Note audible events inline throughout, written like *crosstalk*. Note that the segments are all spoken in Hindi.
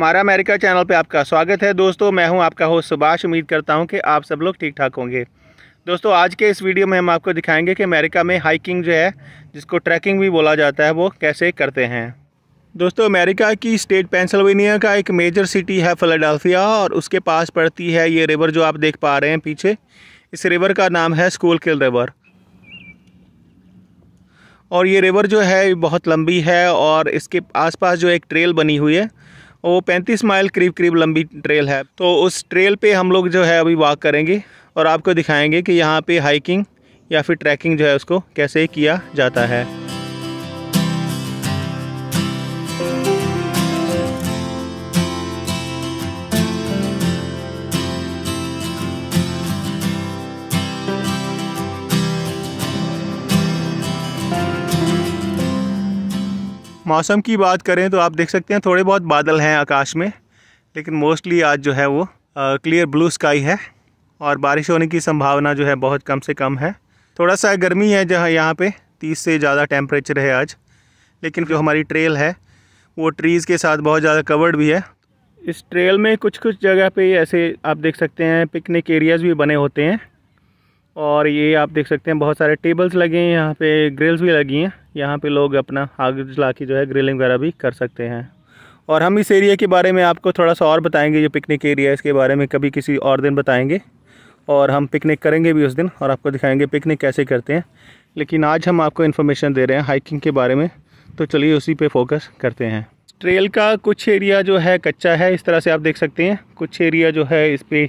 हमारा अमेरिका चैनल पे आपका स्वागत है दोस्तों मैं हूं आपका होस्ट सुभाष उम्मीद करता हूं कि आप सब लोग ठीक ठाक होंगे दोस्तों आज के इस वीडियो में हम आपको दिखाएंगे कि अमेरिका में हाइकिंग जो है जिसको ट्रैकिंग भी बोला जाता है वो कैसे करते हैं दोस्तों अमेरिका की स्टेट पेंसिल्वेनिया का एक मेजर सिटी है फिलाडेल्फिया और उसके पास पड़ती है ये रिवर जो आप देख पा रहे हैं पीछे इस रिवर का नाम है स्कूल किल रिवर और ये रिवर जो है बहुत लंबी है और इसके आसपास जो एक ट्रेल बनी हुई है वो 35 माइल करीब करीब लंबी ट्रेल है तो उस ट्रेल पे हम लोग जो है अभी वॉक करेंगे और आपको दिखाएंगे कि यहाँ पे हाइकिंग या फिर ट्रैकिंग जो है उसको कैसे किया जाता है मौसम की बात करें तो आप देख सकते हैं थोड़े बहुत बादल हैं आकाश में लेकिन मोस्टली आज जो है वो क्लियर ब्लू स्काई है और बारिश होने की संभावना जो है बहुत कम से कम है थोड़ा सा गर्मी है जहाँ यहाँ पे तीस से ज़्यादा टेम्परेचर है आज लेकिन जो हमारी ट्रेल है वो ट्रीज़ के साथ बहुत ज़्यादा कवर्ड भी है इस ट्रेल में कुछ कुछ जगह पे ऐसे आप देख सकते हैं पिकनिक एरियाज़ भी बने होते हैं और ये आप देख सकते हैं बहुत सारे टेबल्स लगे हैं यहाँ पे ग्रिल्स भी लगी हैं यहाँ पे लोग अपना आग जला के जो है ग्रिलिंग वगैरह भी कर सकते हैं और हम इस एरिया के बारे में आपको थोड़ा सा और बताएंगे जो पिकनिक एरिया है इसके बारे में कभी किसी और दिन बताएंगे और हम पिकनिक करेंगे भी उस दिन और आपको दिखाएंगे पिकनिक कैसे करते हैं लेकिन आज हम आपको इन्फॉर्मेशन दे रहे हैं हाइकिंग के बारे में तो चलिए उसी पर फोकस करते हैं ट्रेल का कुछ एरिया जो है कच्चा है इस तरह से आप देख सकते हैं कुछ एरिया जो है इस पर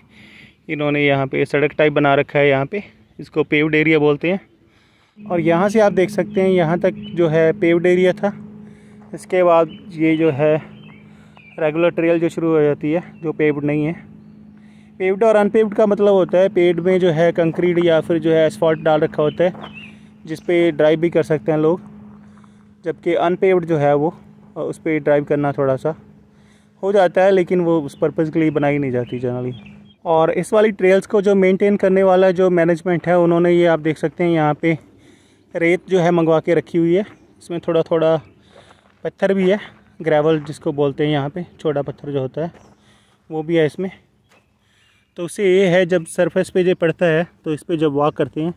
इन्होंने यहाँ पे सड़क टाइप बना रखा है यहाँ पे इसको पेव्ड एरिया बोलते हैं और यहाँ से आप देख सकते हैं यहाँ तक जो है पेव्ड एरिया था इसके बाद ये जो है रेगुलर ट्रेल जो शुरू हो जाती है जो पेव्ड नहीं है पेव्ड और अनपेव्ड का मतलब होता है पेड में जो है कंक्रीट या फिर जो है एसफॉल्ट डाल रखा होता है जिस पर ड्राइव भी कर सकते हैं लोग जबकि अनपेव्ड जो है वो उस पर ड्राइव करना थोड़ा सा हो जाता है लेकिन वो उस पर्पज़ के लिए बनाई नहीं जाती जनरली और इस वाली ट्रेल्स को जो मेंटेन करने वाला जो मैनेजमेंट है उन्होंने ये आप देख सकते हैं यहाँ पे रेत जो है मंगवा के रखी हुई है इसमें थोड़ा थोड़ा पत्थर भी है ग्रेवल जिसको बोलते हैं यहाँ पे छोटा पत्थर जो होता है वो भी है इसमें तो उससे ये है जब सरफेस पे जो पड़ता है तो इस पर जब वॉक करते हैं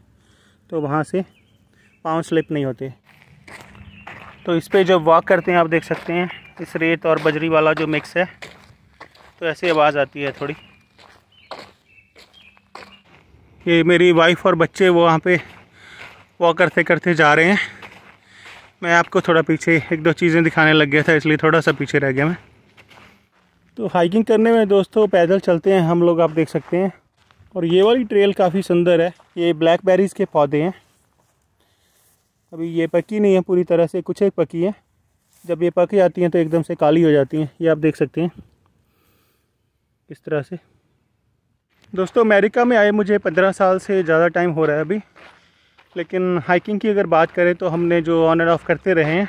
तो वहाँ से पाँव स्लिप नहीं होते तो इस पर जब वॉक करते हैं आप देख सकते हैं इस रेत और बजरी वाला जो मिक्स है तो ऐसी आवाज़ आती है थोड़ी ये मेरी वाइफ़ और बच्चे वो वहाँ पे वॉक करते करते जा रहे हैं मैं आपको थोड़ा पीछे एक दो चीज़ें दिखाने लग गया था इसलिए थोड़ा सा पीछे रह गया मैं तो हाइकिंग करने में दोस्तों पैदल चलते हैं हम लोग आप देख सकते हैं और ये वाली ट्रेल काफ़ी सुंदर है ये ब्लैक के पौधे हैं अभी ये पकी नहीं है पूरी तरह से कुछ एक पकी है जब ये पक जाती हैं तो एकदम से काली हो जाती हैं ये आप देख सकते हैं इस तरह से दोस्तों अमेरिका में आए मुझे पंद्रह साल से ज़्यादा टाइम हो रहा है अभी लेकिन हाइकिंग की अगर बात करें तो हमने जो ऑन एंड ऑफ करते रहे हैं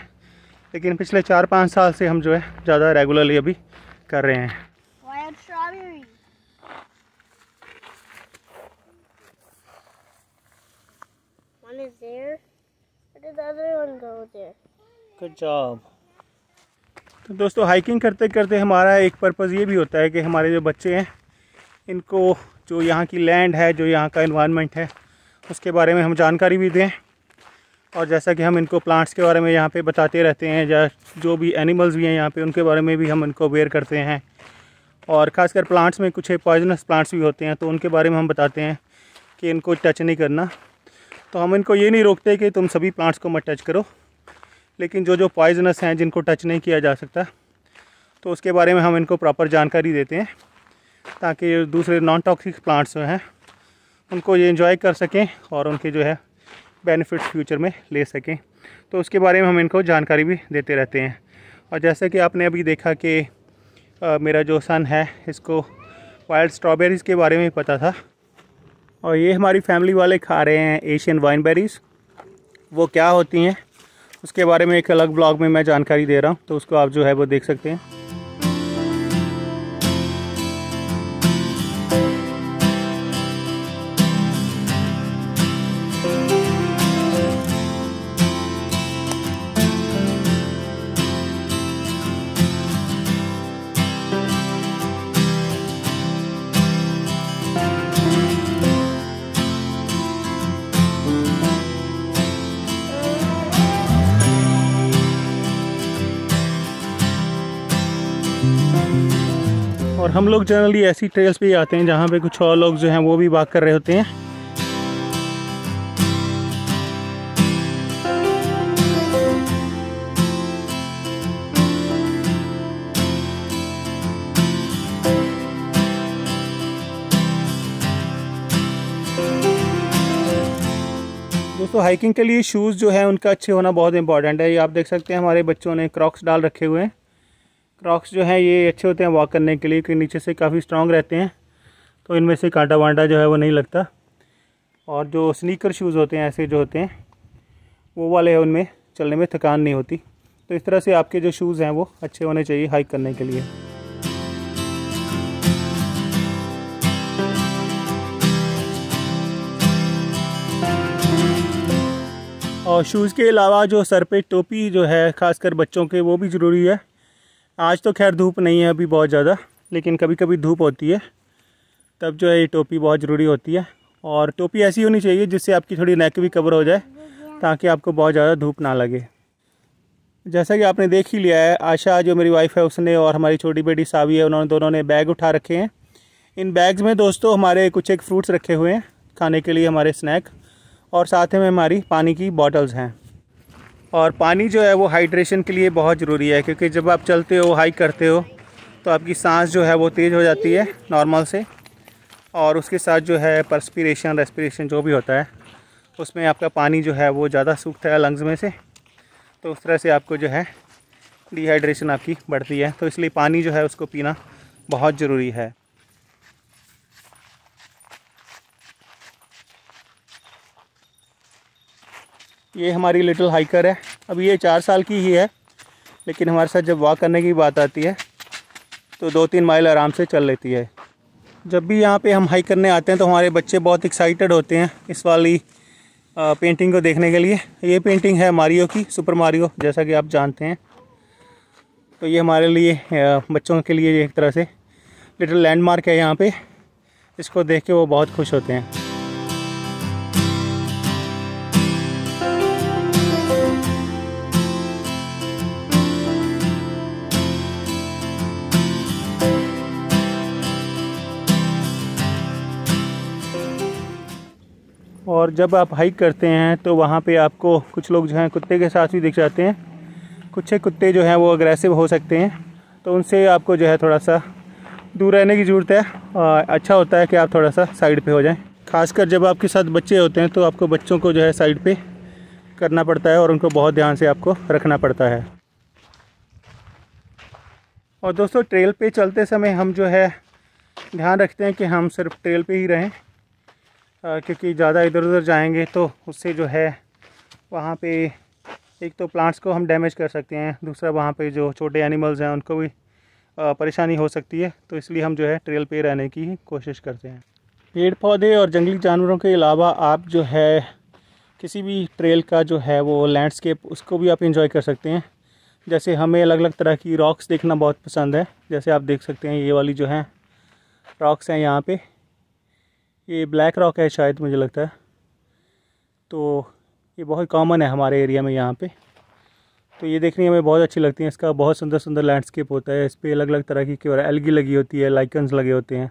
लेकिन पिछले चार पाँच साल से हम जो है ज़्यादा रेगुलरली अभी कर रहे हैं तो दोस्तों हाइकिंग करते करते हमारा एक पर्पज़ ये भी होता है कि हमारे जो बच्चे हैं इनको जो यहाँ की लैंड है जो यहाँ का इन्वायरमेंट है उसके बारे में हम जानकारी भी दें और जैसा कि हम इनको प्लांट्स के बारे में यहाँ पे बताते रहते हैं या जो भी एनिमल्स भी हैं यहाँ पे उनके बारे में भी हम इनको अवेयर करते हैं और ख़ासकर प्लांट्स में कुछ पॉइजनस प्लांट्स भी होते हैं तो उनके बारे में हम बताते हैं कि इनको टच नहीं करना तो हम इनको ये नहीं रोकते कि तुम सभी प्लांट्स को मत टच करो लेकिन जो जो पॉइजनस हैं जिनको टच नहीं किया जा सकता तो उसके बारे में हम इनको प्रॉपर जानकारी देते हैं ताकि दूसरे नॉन टॉक्सिक प्लांट्स जो हैं उनको ये इन्जॉय कर सकें और उनके जो है बेनिफिट्स फ्यूचर में ले सकें तो उसके बारे में हम इनको जानकारी भी देते रहते हैं और जैसे कि आपने अभी देखा कि आ, मेरा जो सन है इसको वाइल्ड स्ट्रॉबेरीज़ के बारे में पता था और ये हमारी फैमिली वाले खा रहे हैं एशियन वाइन वो क्या होती हैं उसके बारे में एक अलग ब्लॉग में मैं जानकारी दे रहा हूँ तो उसको आप जो है वो देख सकते हैं हम लोग जनरली ऐसी ट्रेल्स पे आते हैं जहाँ पे कुछ और लोग जो हैं वो भी बात कर रहे होते हैं दोस्तों हाइकिंग के लिए शूज़ जो है उनका अच्छे होना बहुत इंपॉर्टेंट है ये आप देख सकते हैं हमारे बच्चों ने क्रॉक्स डाल रखे हुए हैं क्रॉक्स जो हैं ये अच्छे होते हैं वॉक करने के लिए क्योंकि नीचे से काफ़ी स्ट्रॉन्ग रहते हैं तो इनमें से कांटा वांटा जो है वो नहीं लगता और जो स्नीकर शूज़ होते हैं ऐसे जो होते हैं वो वाले हैं उनमें चलने में थकान नहीं होती तो इस तरह से आपके जो शूज़ हैं वो अच्छे होने चाहिए हाइक करने के लिए और शूज़ के अलावा जो सर पे टोपी जो है ख़ासकर बच्चों के वो भी ज़रूरी है आज तो खैर धूप नहीं है अभी बहुत ज़्यादा लेकिन कभी कभी धूप होती है तब जो है ये टोपी बहुत ज़रूरी होती है और टोपी ऐसी होनी चाहिए जिससे आपकी थोड़ी नेक भी कवर हो जाए ताकि आपको बहुत ज़्यादा धूप ना लगे जैसा कि आपने देख ही लिया है आशा जो मेरी वाइफ़ है उसने और हमारी छोटी बेटी सावी है उन्होंने दोनों ने बैग उठा रखे हैं इन बैग्स में दोस्तों हमारे कुछ एक फ्रूट्स रखे हुए हैं खाने के लिए हमारे स्नैक और साथ में हमारी पानी की बॉटल्स हैं और पानी जो है वो हाइड्रेशन के लिए बहुत ज़रूरी है क्योंकि जब आप चलते हो हाइक करते हो तो आपकी सांस जो है वो तेज़ हो जाती है नॉर्मल से और उसके साथ जो है परस्पिरेशन रेस्पिरेशन जो भी होता है उसमें आपका पानी जो है वो ज़्यादा सूखता है लंग्स में से तो उस तरह से आपको जो है डिहाइड्रेशन आपकी बढ़ती है तो इसलिए पानी जो है उसको पीना बहुत ज़रूरी है ये हमारी लिटिल हाइकर है अब ये चार साल की ही है लेकिन हमारे साथ जब वॉक करने की बात आती है तो दो तीन माइल आराम से चल लेती है जब भी यहाँ पे हम हाइक करने आते हैं तो हमारे बच्चे बहुत एक्साइटेड होते हैं इस वाली पेंटिंग को देखने के लिए ये पेंटिंग है मारियो की सुपर मारियो जैसा कि आप जानते हैं तो ये हमारे लिए बच्चों के लिए एक तरह से लिटिल लैंडमार्क है यहाँ पर इसको देख के वो बहुत खुश होते हैं और जब आप हाइक करते हैं तो वहाँ पे आपको कुछ लोग जो हैं कुत्ते के साथ भी दिख जाते हैं कुछ कुत्ते जो हैं वो अग्रेसिव हो सकते हैं तो उनसे आपको जो है थोड़ा सा दूर रहने की ज़रूरत है आ, अच्छा होता है कि आप थोड़ा सा साइड पे हो जाएं खासकर जब आपके साथ बच्चे होते हैं तो आपको बच्चों को जो है साइड पर करना पड़ता है और उनको बहुत ध्यान से आपको रखना पड़ता है और दोस्तों ट्रेल पर चलते समय हम जो है ध्यान रखते हैं कि हम सिर्फ ट्रेल पर ही रहें क्योंकि ज़्यादा इधर उधर जाएंगे तो उससे जो है वहाँ पे एक तो प्लांट्स को हम डैमेज कर सकते हैं दूसरा वहाँ पे जो छोटे एनिमल्स हैं उनको भी परेशानी हो सकती है तो इसलिए हम जो है ट्रेल पे रहने की कोशिश करते हैं पेड़ पौधे और जंगली जानवरों के अलावा आप जो है किसी भी ट्रेल का जो है वो लैंडस्केप उसको भी आप इंजॉय कर सकते हैं जैसे हमें अलग अलग तरह की रॉक्स देखना बहुत पसंद है जैसे आप देख सकते हैं ये वाली जो है रॉक्स हैं यहाँ पे ये ब्लैक रॉक है शायद मुझे लगता है तो ये बहुत कॉमन है हमारे एरिया में यहाँ पे तो ये देखने में बहुत अच्छी लगती है इसका बहुत सुंदर सुंदर लैंडस्केप होता है इस पर अलग अलग तरह की केवल एलगी लगी होती है लाइकन्स लगे होते हैं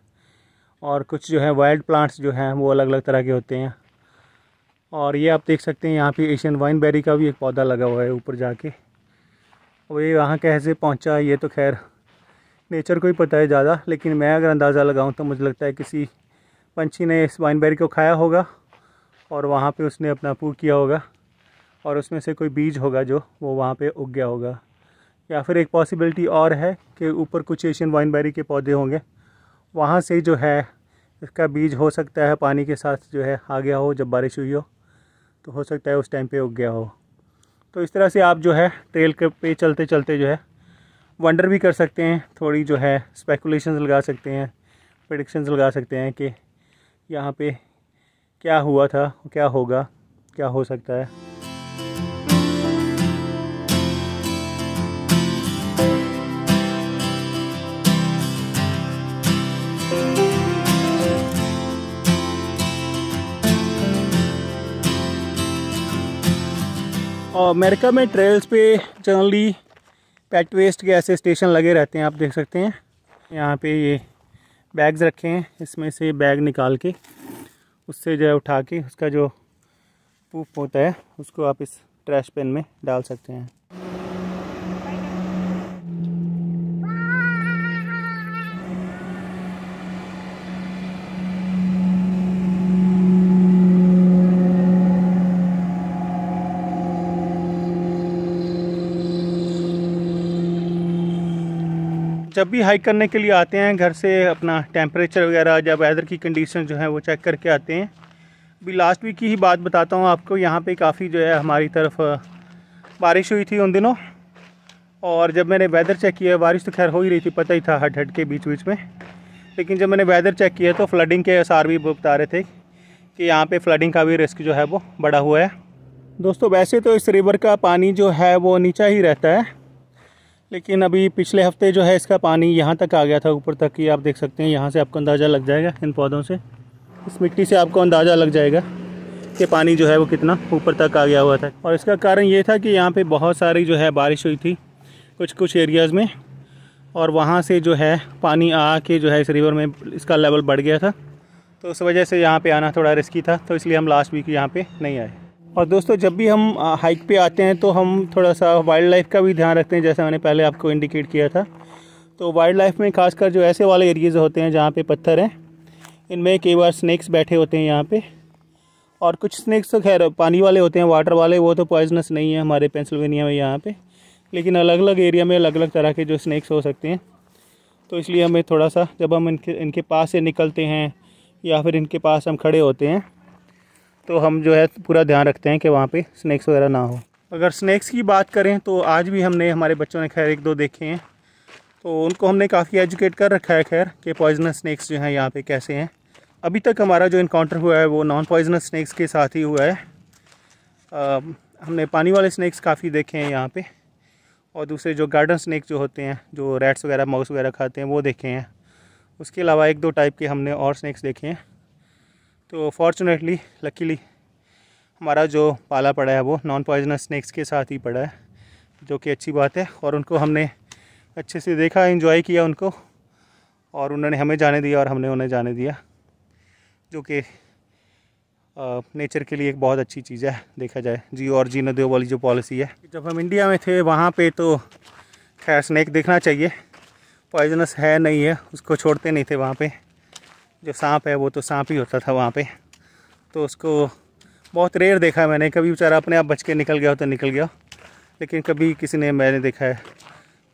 और कुछ जो है वाइल्ड प्लांट्स जो हैं वो अलग अलग तरह के होते हैं और ये आप देख सकते हैं यहाँ पे एशियन वाइन बेरी का भी एक पौधा लगा हुआ है ऊपर जाके और ये वहाँ कैसे पहुँचा ये तो खैर नेचर को ही पता है ज़्यादा लेकिन मैं अगर अंदाज़ा लगाऊँ तो मुझे लगता है किसी पंछी ने इस वाइनबेरी को खाया होगा और वहाँ पे उसने अपना पू किया होगा और उसमें से कोई बीज होगा जो वो वहाँ पे उग गया होगा या फिर एक पॉसिबिलिटी और है कि ऊपर कुछ एशियन वाइनबेरी के पौधे होंगे वहाँ से जो है इसका बीज हो सकता है पानी के साथ जो है आ गया हो जब बारिश हुई हो तो हो सकता है उस टाइम पर उग गया हो तो इस तरह से आप जो है ट्रेल के पे चलते चलते जो है वंडर भी कर सकते हैं थोड़ी जो है स्पेकुलेशंस लगा सकते हैं प्रडिक्शंस लगा सकते हैं कि यहाँ पे क्या हुआ था क्या होगा क्या हो सकता है और अमेरिका में ट्रेल्स पे जनरली पेट वेस्ट के ऐसे स्टेशन लगे रहते हैं आप देख सकते हैं यहाँ पे ये बैग्स रखे हैं इसमें से बैग निकाल के उससे जो है उठा के उसका जो पूफ होता है उसको आप इस ट्रैश पेन में डाल सकते हैं जब भी हाइक करने के लिए आते हैं घर से अपना टेम्परेचर वगैरह या वेदर की कंडीशन जो है वो चेक करके आते हैं अभी लास्ट वीक की ही बात बताता हूँ आपको यहाँ पे काफ़ी जो है हमारी तरफ बारिश हुई थी उन दिनों और जब मैंने वेदर चेक किया बारिश तो खैर हो ही रही थी पता ही था हट हट के बीच बीच में लेकिन जब मैंने वेदर चेक किया तो फ्लडिंग के आसार भी बता रहे थे कि यहाँ पे फ्लडिंग का भी रिस्क जो है वो बड़ा हुआ है दोस्तों वैसे तो इस रिवर का पानी जो है वो नीचा ही रहता है लेकिन अभी पिछले हफ्ते जो है इसका पानी यहाँ तक आ गया था ऊपर तक कि आप देख सकते हैं यहाँ से आपको अंदाज़ा लग जाएगा इन पौधों से इस मिट्टी से आपको अंदाज़ा लग जाएगा कि पानी जो है वो कितना ऊपर तक आ गया हुआ था और इसका कारण ये था कि यहाँ पे बहुत सारी जो है बारिश हुई थी कुछ कुछ एरियाज़ में और वहाँ से जो है पानी आके जो है इस रिवर में इसका लेवल बढ़ गया था तो उस वजह से यहाँ पे आना थोड़ा रिस्की था तो इसलिए हम लास्ट वीक यहाँ पे नहीं आए और दोस्तों जब भी हम हाइक पे आते हैं तो हम थोड़ा सा वाइल्ड लाइफ का भी ध्यान रखते हैं जैसे मैंने पहले आपको इंडिकेट किया था तो वाइल्ड लाइफ में खासकर जो ऐसे वाले एरियाज़ होते हैं जहाँ पे पत्थर हैं इनमें कई बार स्नैक्स बैठे होते हैं यहाँ पे और कुछ स्नैक्स तो खैर पानी वाले होते हैं वाटर वाले वो तो पॉइजनस नहीं है हमारे पेंसिल्वेनिया में यहाँ पर लेकिन अलग अलग एरिया में अलग अलग तरह के जो स्नैक्स हो सकते हैं तो इसलिए हमें थोड़ा सा जब हम इनके इनके पास से निकलते हैं या फिर इनके पास हम खड़े होते हैं तो हम जो है पूरा ध्यान रखते हैं कि वहाँ पे स्नैक्स वगैरह ना हो अगर स्नैक्स की बात करें तो आज भी हमने हमारे बच्चों ने खैर एक दो देखे हैं तो उनको हमने काफ़ी एजुकेट कर रखा है खैर कि पॉइजनस स्नैक्स जो हैं यहाँ पे कैसे हैं अभी तक हमारा जो इनकाउंटर हुआ है वो नॉन पॉइजनस स्नैक्स के साथ ही हुआ है आ, हमने पानी वाले स्नैक्स काफ़ी देखे हैं यहाँ पर और दूसरे जो गार्डन स्नैक्स जो होते हैं जो रैट्स वगैरह माउस वगैरह खाते हैं वो देखे हैं उसके अलावा एक दो टाइप के हमने और स्नैक्स देखे हैं तो फॉर्चुनेटली लकीली हमारा जो पाला पड़ा है वो नॉन पॉइजनस स्नैक्स के साथ ही पड़ा है जो कि अच्छी बात है और उनको हमने अच्छे से देखा इन्जॉय किया उनको और उन्होंने हमें जाने दिया और हमने उन्हें जाने दिया जो कि नेचर के लिए एक बहुत अच्छी चीज़ है देखा जाए जी और जी नदियों वाली जो पॉलिसी है जब हम इंडिया में थे वहाँ पे तो खैर स्नैक देखना चाहिए पॉइजनस है नहीं है उसको छोड़ते नहीं थे वहाँ पे जो सांप है वो तो सांप ही होता था वहाँ पे तो उसको बहुत रेयर देखा मैंने कभी बेचारा अपने आप बच के निकल गया हो तो निकल गया लेकिन कभी किसी ने मैंने देखा है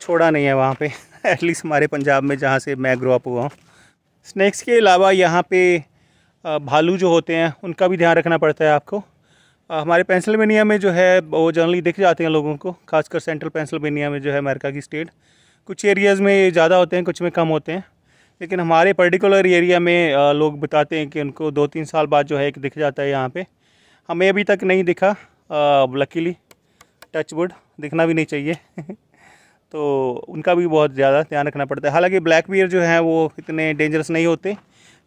छोड़ा नहीं है वहाँ पे एटलीस्ट *laughs* हमारे पंजाब में जहाँ से मैं ग्रो अप हुआ हूँ स्नैक्स के अलावा यहाँ पे भालू जो होते हैं उनका भी ध्यान रखना पड़ता है आपको हमारे पेंसिल्वेनिया में जो है वो जनरली दिख जाते हैं लोगों को खासकर सेंट्रल पेंसिल्वेनिया में जो है अमेरिका की स्टेट कुछ एरियाज़ में ज़्यादा होते हैं कुछ में कम होते हैं लेकिन हमारे पर्टिकुलर एरिया में लोग बताते हैं कि उनको दो तीन साल बाद जो है एक दिख जाता है यहाँ पे हमें अभी तक नहीं दिखा लकीली टच वुड दिखना भी नहीं चाहिए *laughs* तो उनका भी बहुत ज़्यादा ध्यान रखना पड़ता है हालांकि ब्लैक बियर जो हैं वो इतने डेंजरस नहीं होते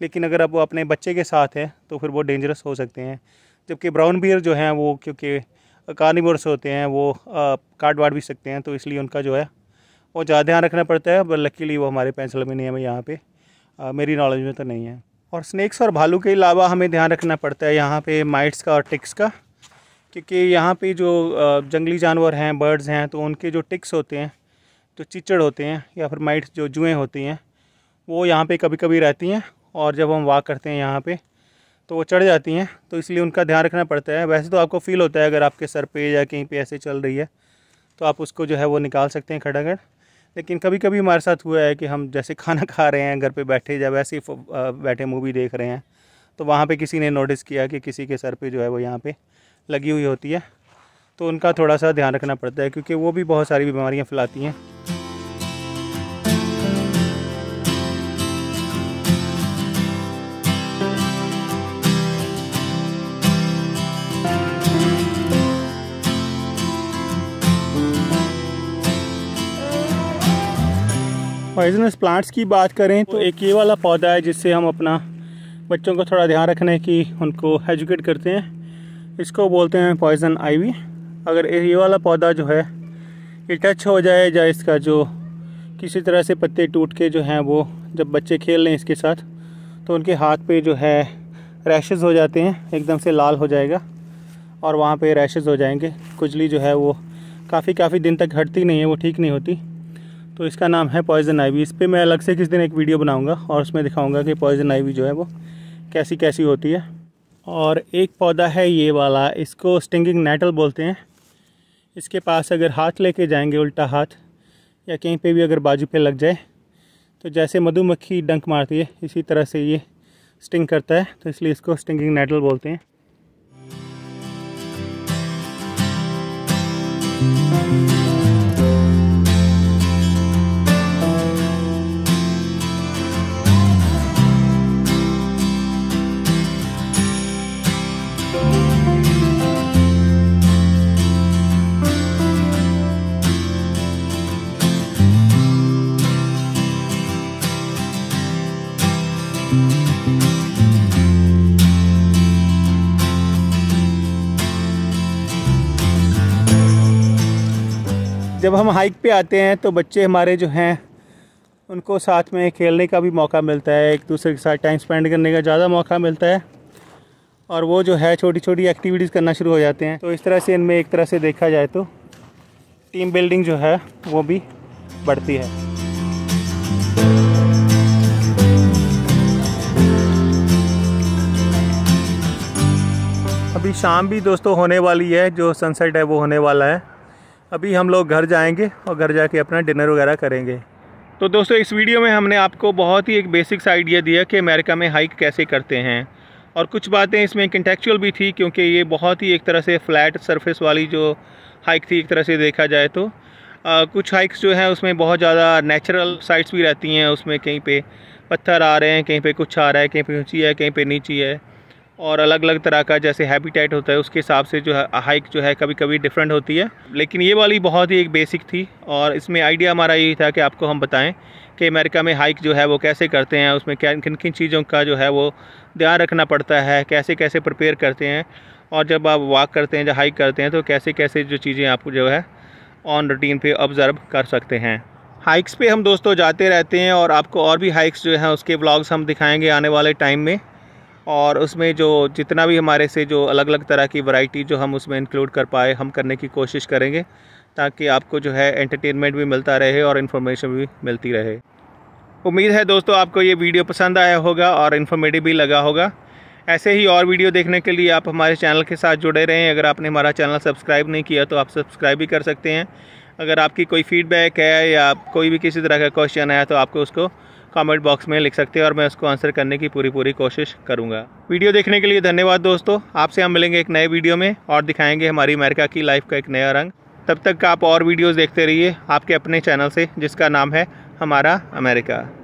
लेकिन अगर आप अपने बच्चे के साथ हैं तो फिर वो डेंजरस हो सकते हैं जबकि ब्राउन बियर जो हैं वो क्योंकि कार्निवर्स होते हैं वो काट वाट भी सकते हैं तो इसलिए उनका जो है और ज़्यादा ध्यान रखना पड़ता है लकीली वो हमारे पेंसिल्वेनिया में यहाँ पे आ, मेरी नॉलेज में तो नहीं है और स्नैक्स और भालू के अलावा हमें ध्यान रखना पड़ता है यहाँ पे माइट्स का और टिक्स का क्योंकि यहाँ पे जो जंगली जानवर हैं बर्ड्स हैं तो उनके जो टिक्स होते हैं जो चिचड़ होते हैं या फिर माइट्स जो जुएँ होती हैं वो यहाँ पर कभी कभी रहती हैं और जब हम वाक करते हैं यहाँ पर तो वो चढ़ जाती हैं तो इसलिए उनका ध्यान रखना पड़ता है वैसे तो आपको फील होता है अगर आपके सर पे या कहीं पर ऐसे चल रही है तो आप उसको जो है वो निकाल सकते हैं खड़ागढ़ लेकिन कभी कभी हमारे साथ हुआ है कि हम जैसे खाना *laughs* खा रहे हैं घर पे बैठे या वैसे बैठे मूवी देख रहे हैं तो वहाँ पे किसी ने नोटिस किया कि किसी के सर पे जो है वो यहाँ पे लगी हुई होती है तो उनका थोड़ा सा ध्यान रखना पड़ता है क्योंकि वो भी बहुत सारी बीमारियाँ फैलाती हैं पॉइजनस प्लांट्स की बात करें तो एक ये वाला पौधा है जिससे हम अपना बच्चों को थोड़ा ध्यान रखने की उनको एजुकेट करते हैं इसको बोलते हैं पॉइजन आईवी अगर ये वाला पौधा जो है ये टच हो जाए या इसका जो किसी तरह से पत्ते टूट के जो हैं वो जब बच्चे खेल लें इसके साथ तो उनके हाथ पे जो है रैशेज़ हो जाते हैं एकदम से लाल हो जाएगा और वहाँ पे रैशेज़ हो जाएंगे खुजली जो है वो काफ़ी काफ़ी दिन तक हटती नहीं है वो ठीक नहीं होती तो इसका नाम है पॉइजन आईवी इस पर मैं अलग से किस दिन एक वीडियो बनाऊंगा और उसमें दिखाऊंगा कि पॉइजन आईवी जो है वो कैसी कैसी होती है और एक पौधा है ये वाला इसको स्टिंगिंग नेटल बोलते हैं इसके पास अगर हाथ लेके जाएंगे उल्टा हाथ या कहीं पे भी अगर बाजू पे लग जाए तो जैसे मधुमक्खी डंक मारती है इसी तरह से ये स्टिंग करता है तो इसलिए इसको स्टिंगिंग नेटल बोलते हैं जब हम हाइक पे आते हैं तो बच्चे हमारे जो हैं उनको साथ में खेलने का भी मौका मिलता है एक दूसरे के साथ टाइम स्पेंड करने का ज़्यादा मौका मिलता है और वो जो है छोटी छोटी एक्टिविटीज़ करना शुरू हो जाते हैं तो इस तरह से इनमें एक तरह से देखा जाए तो टीम बिल्डिंग जो है वो भी बढ़ती है अभी शाम भी दोस्तों होने वाली है जो सनसेट है वो होने वाला है अभी हम लोग घर जाएंगे और घर जाके अपना डिनर वगैरह करेंगे तो दोस्तों इस वीडियो में हमने आपको बहुत ही एक बेसिक्स आइडिया दिया कि अमेरिका में हाइक कैसे करते हैं और कुछ बातें इसमें कंटेक्चुअल भी थी क्योंकि ये बहुत ही एक तरह से फ्लैट सरफेस वाली जो हाइक थी एक तरह से देखा जाए तो आ, कुछ हाइक्स जो हैं उसमें बहुत ज़्यादा नेचुरल साइट्स भी रहती हैं उसमें कहीं पर पत्थर आ रहे हैं कहीं पर कुछ आ रहा है कहीं पर ऊँची है कहीं पे नीची है और अलग अलग तरह का जैसे हैबिटेट होता है उसके हिसाब से जो है हाइक जो है कभी कभी डिफरेंट होती है लेकिन ये वाली बहुत ही एक बेसिक थी और इसमें आइडिया हमारा यही था कि आपको हम बताएं कि अमेरिका में हाइक जो है वो कैसे करते हैं उसमें क्या किन किन चीज़ों का जो है वो ध्यान रखना पड़ता है कैसे कैसे प्रिपेयर करते हैं और जब आप वॉक करते हैं या हाइक करते हैं तो कैसे कैसे जो चीज़ें आप जो है ऑन रूटीन पे ऑब्ज़र्व कर सकते हैं हाइक्स पे हम दोस्तों जाते रहते हैं और आपको और भी हाइक्स जो हैं उसके ब्लॉग्स हम दिखाएंगे आने वाले टाइम में और उसमें जो जितना भी हमारे से जो अलग अलग तरह की वैरायटी जो हम उसमें इंक्लूड कर पाए हम करने की कोशिश करेंगे ताकि आपको जो है एंटरटेनमेंट भी मिलता रहे और इन्फॉर्मेशन भी मिलती रहे उम्मीद है दोस्तों आपको ये वीडियो पसंद आया होगा और इन्फॉर्मेटिव भी लगा होगा ऐसे ही और वीडियो देखने के लिए आप हमारे चैनल के साथ जुड़े रहें अगर आपने हमारा चैनल सब्सक्राइब नहीं किया तो आप सब्सक्राइब भी कर सकते हैं अगर आपकी कोई फीडबैक है या कोई भी किसी तरह का क्वेश्चन है तो आपको उसको कमेंट बॉक्स में लिख सकते हैं और मैं उसको आंसर करने की पूरी पूरी कोशिश करूंगा वीडियो देखने के लिए धन्यवाद दोस्तों आपसे हम मिलेंगे एक नए वीडियो में और दिखाएंगे हमारी अमेरिका की लाइफ का एक नया रंग तब तक आप और वीडियोज़ देखते रहिए आपके अपने चैनल से जिसका नाम है हमारा अमेरिका